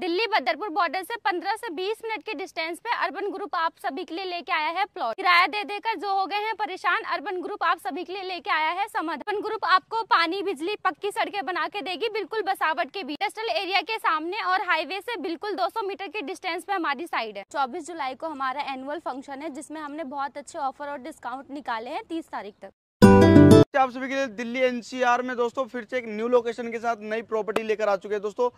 Delhi Badarpur border से 15 से 20 minute के डिस्टेंस पे अर्बन ग्रुप आप सभी के लिए लेके आया है प्लॉट किराया दे देकर जो हो गए हैं परेशान अर्बन ग्रुप आप सभी के लिए लेके आया है समझ अर्बन ग्रुप आपको पानी बिजली पक्की सड़कें बना के देगी बिल्कुल बसावट के बीच इंडस्ट्रियल एरिया के सामने और हाईवे से बिल्कुल दो मीटर के डिस्टेंस पे हमारी साइड है चौबीस जुलाई को हमारा एनुअल फंक्शन है जिसमे हमने बहुत अच्छे ऑफर और डिस्काउंट निकाले हैं तीस तारीख तक नमस्ते आप सभी के लिए दिल्ली एनसीआर में दोस्तों फिर से एक न्यू लोकेशन के साथ नई प्रॉपर्टी लेकर आ चुके हैं दोस्तों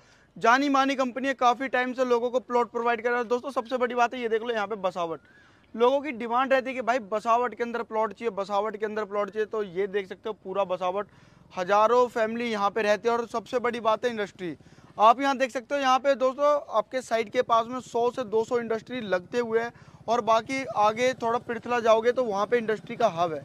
जानी मानी कंपनी है काफ़ी टाइम से लोगों को प्लॉट प्रोवाइड कर रहा है दोस्तों सबसे बड़ी बात है ये देख लो यहाँ पे बसावट लोगों की डिमांड रहती है कि भाई बसावट के अंदर प्लॉट चाहिए बसावट के अंदर प्लॉट चाहिए तो ये देख सकते हो पूरा बसावट हज़ारों फैमिली यहाँ पे रहती है और सबसे बड़ी बात है इंडस्ट्री आप यहाँ देख सकते हो यहाँ पे दोस्तों आपके साइड के पास में 100 से 200 इंडस्ट्री लगते हुए हैं और बाकी आगे थोड़ा पिछला जाओगे तो वहाँ पे इंडस्ट्री का हब है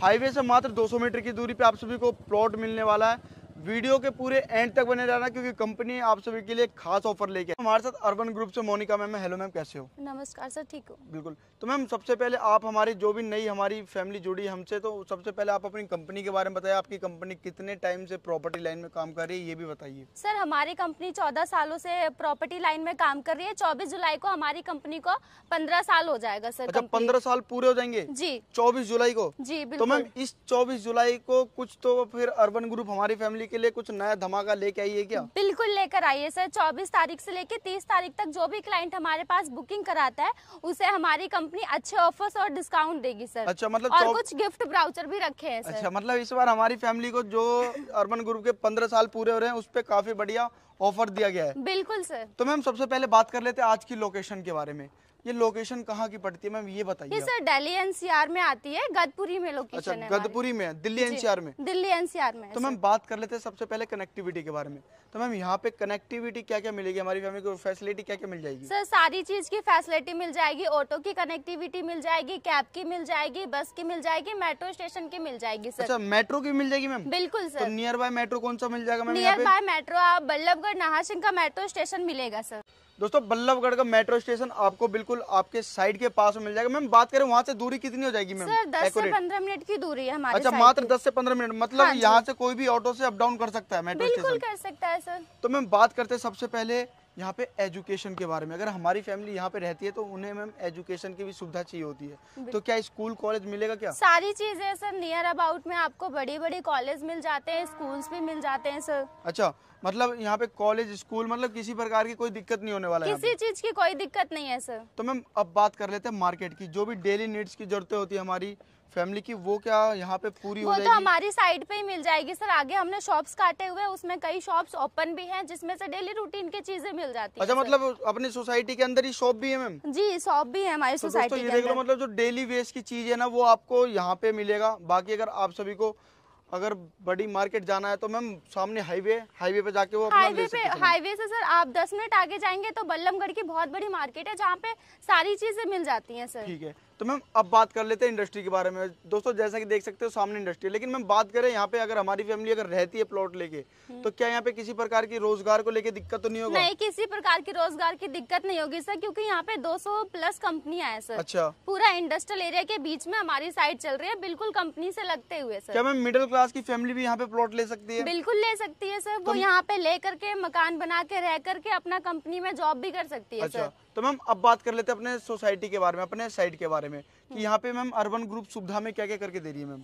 हाईवे से मात्र 200 मीटर की दूरी पे आप सभी को प्लॉट मिलने वाला है वीडियो के पूरे एंड तक बने रहना क्योंकि कंपनी आप सभी के लिए खास ऑफर लेके हमारे साथ अर्बन ग्रुप से मोनिका मैम हेलो मैम कैसे हो नमस्कार सर ठीक हो बिल्कुल तो मैम सबसे पहले आप हमारी जो भी नई हमारी फैमिली जुड़ी हमसे तो सबसे पहले आप अपनी कंपनी के बारे में बताइए आपकी कंपनी कितने टाइम से प्रॉपर्टी लाइन में काम कर रही है ये भी बताइए सर हमारी कंपनी चौदह सालों से प्रॉपर्टी लाइन में काम कर रही है चौबीस जुलाई को हमारी कंपनी को पंद्रह साल हो जाएगा सर अच्छा पंद्रह साल पूरे हो जाएंगे जी चौबीस जुलाई को जी तो मैम इस चौबीस जुलाई को कुछ तो फिर अर्बन ग्रुप हमारी फैमिली के लिए कुछ नया धमाका लेके आई है क्या बिल्कुल लेकर आई है सर चौबीस तारीख से लेकर तीस तारीख तक जो भी क्लाइंट हमारे पास बुकिंग कराता है उसे हमारी कंपनी अच्छे ऑफर्स और डिस्काउंट देगी सर अच्छा मतलब और कुछ गिफ्ट ब्राउचर भी रखे है अच्छा मतलब इस बार हमारी फैमिली को जो अर्बन ग्रुप के पंद्रह साल पूरे हो रहे हैं उस पर काफी बढ़िया ऑफर दिया गया है बिल्कुल सर तो मैम सबसे पहले बात कर लेते हैं आज की लोकेशन के बारे में ये लोकेशन कहाँ की पड़ती है मैम ये बताइए सर दिल्ली एनसीआर में आती है गदपुरी में लोकेशन अच्छा गदपुरी में दिल्ली एनसीआर में दिल्ली एनसीआर में तो मैम बात कर लेते हैं सबसे पहले कनेक्टिविटी के बारे में तो मैम यहाँ पे कनेक्टिविटी क्या क्या मिलेगी हमारी फैमिली को फैसिलिटी क्या क्या मिल जाएगी सर सारी चीज की फैसिलिटी मिल जाएगी ऑटो की कनेक्टिविटी मिल जाएगी कैब की मिल जाएगी बस की मिल जाएगी मेट्रो स्टेशन की मिल जाएगी सर मेट्रो अच्छा, की मिल जाएगी मैम बिल्कुल तो सर नियर बाय मेट्रो कौन सा मिल जाएगा मैम नियर बाय मेट्रो आप बल्लभगढ़ सिंह का मेट्रो स्टेशन मिलेगा सर दोस्तों बल्लभगढ़ का मेट्रो स्टेशन आपको बिल्कुल आपके साइड के पास में मिल जाएगा मैम बात करें वहाँ से दूरी कितनी हो जाएगी मैम दस से पंद्रह मिनट की दूरी है हमारे अच्छा मात्र दस से पंद्रह मिनट मतलब हाँ यहाँ से कोई भी ऑटो से अप डाउन कर सकता है मेट्रो स्टेशन कर सकता है सर तो मैम बात करते सबसे पहले यहाँ पे एजुकेशन के बारे में अगर हमारी फैमिली यहाँ पे रहती है तो उन्हें मैम एजुकेशन की भी सुविधा चाहिए होती है तो क्या स्कूल कॉलेज मिलेगा क्या सारी चीजें सर नियर अबाउट में आपको बड़ी बड़ी कॉलेज मिल जाते हैं स्कूल्स भी मिल जाते हैं सर अच्छा मतलब यहाँ पे कॉलेज स्कूल मतलब किसी प्रकार की कोई दिक्कत नहीं होने वाला है किसी चीज की कोई दिक्कत नहीं है सर तो मैम अब बात कर लेते हैं मार्केट की जो भी डेली नीड्स की जरूरतें होती है हमारी फैमिली की वो क्या यहाँ पे पूरी वो तो हमारी साइड पे ही मिल जाएगी सर आगे हमने शॉप्स काटे हुए उसमें कई शॉप्स ओपन भी हैं जिसमें से डेली रूटीन के चीजें मिल जाती अच्छा मतलब अपनी सोसाइटी के अंदर ही शॉप भी है मैम जी शॉप भी है हमारी सोसाइटी तो तो मतलब जो डेली वेस्ट की चीज है ना वो आपको यहाँ पे मिलेगा बाकी अगर आप सभी को अगर बड़ी मार्केट जाना है तो मैम सामने हाईवे हाईवे पे जाके वो हाईवे पे हाईवे से सर आप 10 मिनट आगे जाएंगे तो बल्लमगढ़ की बहुत बड़ी मार्केट है जहाँ पे सारी चीजें मिल जाती हैं सर ठीक है तो मैम अब बात कर लेते हैं इंडस्ट्री के बारे में दोस्तों जैसा कि देख सकते हो सामने इंडस्ट्री है लेकिन मैम बात करें यहाँ पे अगर हमारी फैमिली अगर रहती है प्लॉट लेके हम्म। तो क्या यहाँ पे किसी प्रकार की रोजगार को लेके दिक्कत तो नहीं होगी नहीं किसी प्रकार की रोजगार की दिक्कत नहीं होगी सर क्यूँकी यहाँ पे दो प्लस कंपनियां है सर अच्छा पूरा इंडस्ट्रियल एरिया के बीच में हमारी साइड चल रही है बिल्कुल कंपनी से लगते हुए सर क्या मैम मिडिल क्लास की फैमिली भी यहाँ पे प्लॉट ले सकती है बिल्कुल ले सकती है सर वो तो यहाँ पे ले करके मकान बना के रह करके अपना कंपनी में जॉब भी कर सकती है अच्छा। सर तो मैम अब बात कर लेते हैं अपने सोसाइटी के बारे में अपने साइड के बारे में कि यहाँ पे मैम अर्बन ग्रुप सुविधा में क्या क्या करके दे रही है मैम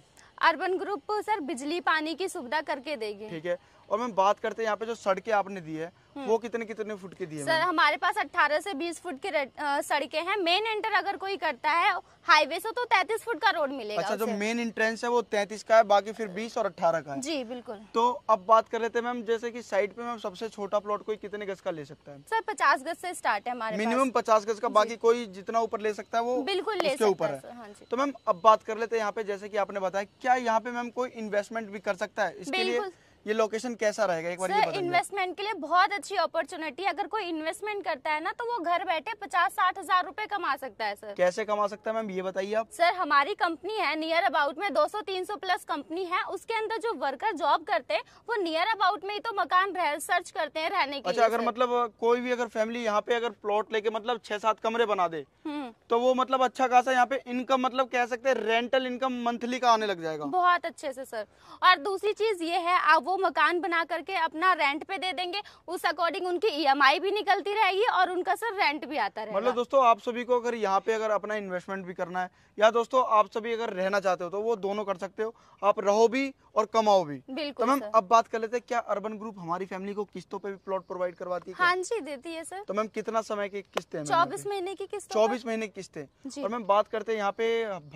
अर्बन ग्रुप सर बिजली पानी की सुविधा करके देगी ठीक है और मैम बात करते हैं यहाँ पे जो सड़कें आपने दी है वो कितने कितने फुट के दिए सर हमारे पास 18 से 20 फुट के सड़कें हैं मेन एंटर अगर कोई करता है हाईवे से तो 33 फुट का रोड मिलेगा अच्छा जो मेन इंट्रेंस है वो 33 का है बाकी फिर 20 और 18 का है जी बिल्कुल तो अब बात कर लेते हैं मैम जैसे की साइड पे मैम सबसे छोटा प्लॉट कोई कितने गज का ले सकता है सर पचास गज से स्टार्ट है हमारे मिनिमम पचास गज का बाकी कोई जितना ऊपर ले सकता है वो बिल्कुल ले ऊपर है हाँ तो मैम अब बात कर लेते हैं यहाँ पे जैसे की आपने बताया क्या यहाँ पे मैम कोई इन्वेस्टमेंट भी कर सकता है इसके लिए ये लोकेशन कैसा रहेगा एक बार इन्वेस्टमेंट के लिए बहुत अच्छी अपॉर्चुनिटी अगर कोई इन्वेस्टमेंट करता है ना तो वो घर बैठे पचास साठ हजार रूपए कमा सकता है सर कैसे कमा सकता है मैम ये बताइए आप सर हमारी कंपनी है नियर अबाउट में 200-300 प्लस कंपनी है उसके अंदर जो वर्कर जॉब करते हैं वो नियर अबाउट में ही तो मकान रह, सर्च करते हैं रहने के अच्छा अगर मतलब कोई भी अगर फैमिली यहाँ पे अगर प्लॉट लेके मतलब छह सात कमरे बना दे हम्म। तो वो मतलब अच्छा खासा यहाँ पे इनकम मतलब कह सकते हैं रेंटल इनकम मंथली का आने लग जाएगा बहुत अच्छे से सर और दूसरी चीज ये है आप वो मकान बना करके अपना रेंट पे दे देंगे उस अकॉर्डिंग उनकी ईएमआई e भी निकलती रहेगी और उनका सर रेंट भी आता रहेगा मतलब दोस्तों आप सभी को अगर यहाँ पे अगर अपना इन्वेस्टमेंट भी करना है या दोस्तों आप सभी अगर रहना चाहते हो तो वो दोनों कर सकते हो आप रहो भी और कमाओ भी बिल्कुल तो मैम अब बात कर लेते हैं क्या अर्बन ग्रुप हमारी फैमिली को किस्तों पे भी प्लॉट प्रोवाइड करवाती है हाँ जी देती है सर तो मैम कितना समय की किस्तें चौबीस महीने की किस्त चौबीस महीने की किस्तें और मैम बात करते हैं यहाँ पे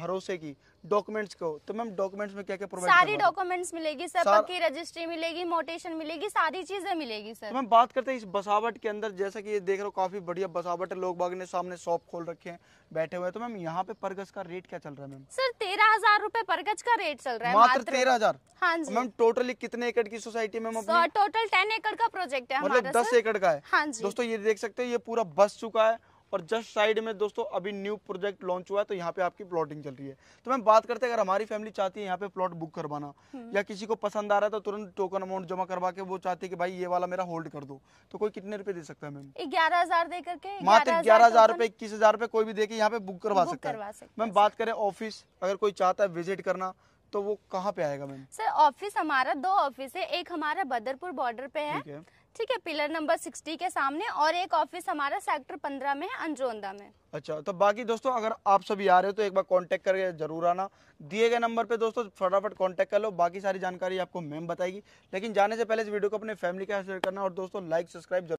भरोसे की डॉक्यूमेंट्स को तो मैम डॉक्यूमेंट्स में क्या क्या प्रोवाइड सारी डॉक्यूमेंट्स मिलेगी सर सार... पक्की रजिस्ट्री मिलेगी मोटेशन मिलेगी सारी चीजें मिलेगी सर तो मैम बात करते हैं इस बसावट के अंदर जैसा कि ये देख रहे हो काफी बढ़िया बसावट है लोग बाग ने सामने शॉप खोल रखे हैं बैठे हुए हैं तो मैम यहाँ पे पर गज का रेट क्या चल रहा है मैम सर तेरह हजार रूपए पर गज का रेट चल रहा है मात्र तेरह हजार हाँ तो जी मैम टोटली कितने एकड़ की सोसाइटी में टोटल टेन एकड़ का प्रोजेक्ट है मतलब दस एकड़ का है हाँ दोस्तों ये देख सकते हैं ये पूरा बस चुका है और जस्ट साइड में दोस्तों अभी न्यू प्रोजेक्ट लॉन्च हुआ है तो यहाँ पे आपकी प्लॉटिंग चल रही है तो मैम बात करते हैं अगर हमारी फैमिली चाहती है यहाँ पे प्लॉट बुक करवाना हम्म। या किसी को पसंद आ रहा है तो तुरंत टोकन अमाउंट जमा करवा के वो चाहती है कि भाई ये वाला मेरा होल्ड कर दो तो कोई कितने रुपए दे सकता है मैम ग्यारह हजार देकर करके मात्र ग्यारह हजार रुपए इक्कीस हजार रुपए कोई भी दे के यहाँ पे बुक करवा सकता है मैम बात करें ऑफिस अगर कोई चाहता है विजिट करना तो वो कहाँ पे आएगा मैम सर ऑफिस हमारा दो ऑफिस है एक हमारा बदरपुर बॉर्डर पे है ठीक है पिलर नंबर सिक्सटी के सामने और एक ऑफिस हमारा सेक्टर पंद्रह में है अंजोंदा में अच्छा तो बाकी दोस्तों अगर आप सभी आ रहे हो तो एक बार कांटेक्ट करके जरूर आना दिए गए नंबर पे दोस्तों फटाफट कांटेक्ट कर लो बाकी सारी जानकारी आपको मैम बताएगी लेकिन जाने से पहले इस वीडियो को अपने फैमिली के साथ शेयर करना और दोस्तों लाइक सब्सक्राइब